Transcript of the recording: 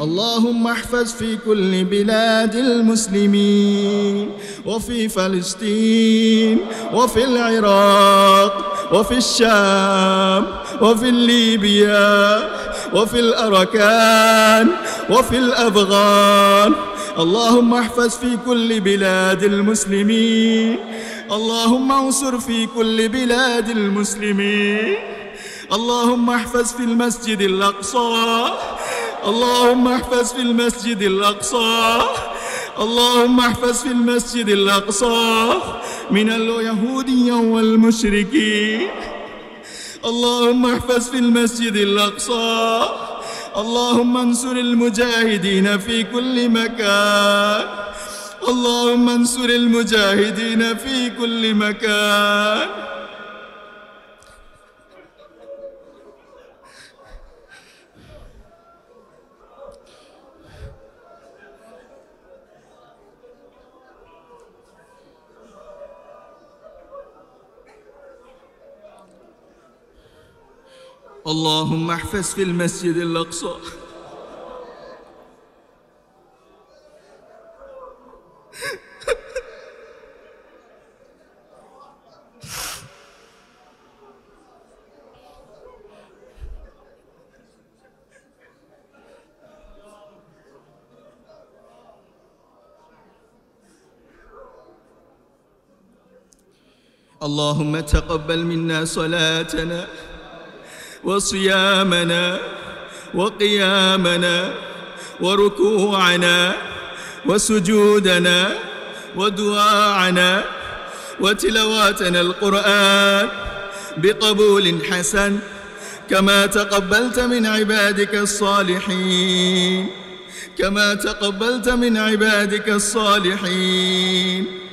اللهم احفظ في كل بلاد المسلمين وفي فلسطين وفي العراق وفي الشام وفي ليبيا وفي الأركان وفي الأفغان اللهم احفظ في كل بلاد المسلمين اللهم انصر في كل بلاد المسلمين اللهم احفظ في المسجد الأقصى اللهم احفظ في المسجد الأقصى اللهم احفظ في المسجد الأقصى من اليهود والمشركين اللهم احفظ في المسجد الأقصى اللهم انصر المجاهدين في كل مكان اللهم انصر المجاهدين في كل مكان اللهم احفظ في المسجد الأقصى اللهم تقبل منا صلاتنا وصيامنا وقيامنا وركوعنا وسجودنا ودعاءنا وتلاواتنا القرآن بقبول حسن كما تقبلت من عبادك الصالحين كما تقبلت من عبادك الصالحين